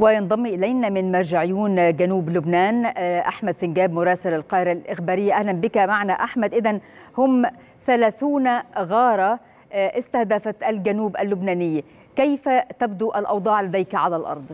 وينضم إلينا من مرجعيون جنوب لبنان آه، أحمد سنجاب مراسل القاهرة الإخبارية أهلا بك معنا أحمد إذا هم ثلاثون غارة آه، استهدفت الجنوب اللبناني كيف تبدو الأوضاع لديك على الأرض؟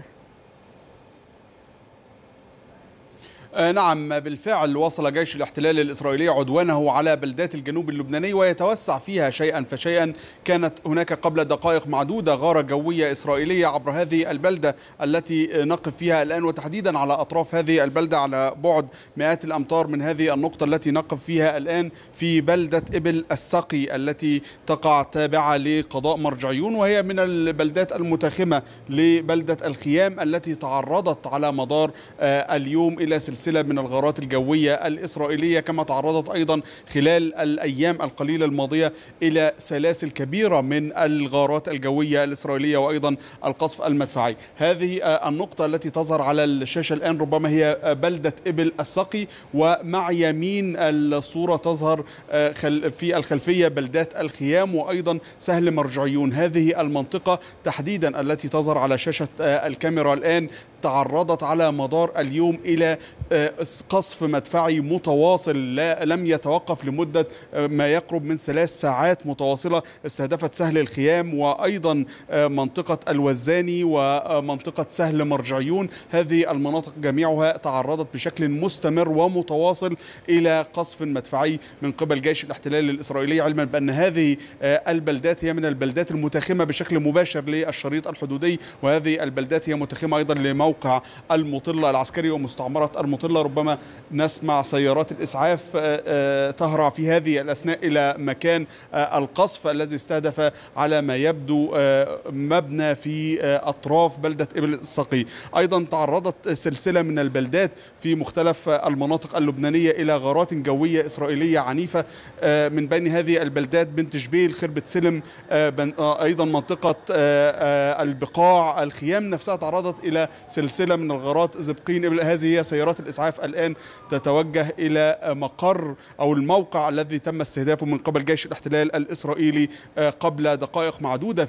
آه، نعم بالفعل وصل جيش الاحتلال الإسرائيلي عدوانه على بلدات الجنوب اللبناني ويتوسع فيها شيئا فشيئا كانت هناك قبل دقائق معدودة غارة جوية إسرائيلية عبر هذه البلدة التي نقف فيها الآن وتحديدا على أطراف هذه البلدة على بعد مئات الأمتار من هذه النقطة التي نقف فيها الآن في بلدة إبل السقي التي تقع تابعة لقضاء مرجعيون وهي من البلدات المتاخمة لبلدة الخيام التي تعرضت على مدار آه، اليوم إلى سلسلة سلسلة من الغارات الجوية الإسرائيلية كما تعرضت أيضا خلال الأيام القليلة الماضية إلى سلاسل كبيرة من الغارات الجوية الإسرائيلية وأيضا القصف المدفعي هذه النقطة التي تظهر على الشاشة الآن ربما هي بلدة إبل السقي ومع يمين الصورة تظهر آه، في الخلفية بلدات الخيام وأيضا سهل مرجعيون هذه المنطقة تحديدا التي تظهر على شاشة آه، الكاميرا الآن تعرضت على مدار اليوم إلى آه، قصف مدفعي متواصل لا لم يتوقف لمدة آه، ما يقرب من ثلاث ساعات متواصلة استهدفت سهل الخيام وأيضا آه، منطقة الوزاني ومنطقة سهل مرجعيون هذه المناطق جميعها تعرضت بشكل مستمر ومتواصل إلى قصف مدفعي من قبل جيش الاحتلال الإسرائيلي علما بأن هذه البلدات هي من البلدات المتاخمة بشكل مباشر للشريط الحدودي وهذه البلدات هي متاخمة أيضا لموقع المطلة العسكري ومستعمرة المطلة المطلة ربما نسمع سيارات الإسعاف آه، آه، تهرع في هذه الأثناء إلى مكان آه، القصف الذي استهدف على ما يبدو مبنى في أطراف بلدة إبل الصقي أيضا تعرضت سلسلة من البلدات في مختلف المناطق اللبنانية إلى غارات جوية إسرائيلية عنيفة من بين هذه البلدات بنت جبيل خربة سلم أيضا منطقة البقاع الخيام نفسها تعرضت إلى سلسلة من الغارات زبقين هذه هي سيارات الإسعاف الآن تتوجه إلى مقر أو الموقع الذي تم استهدافه من قبل جيش الاحتلال الإسرائيلي آه، قبل دقائق معدودة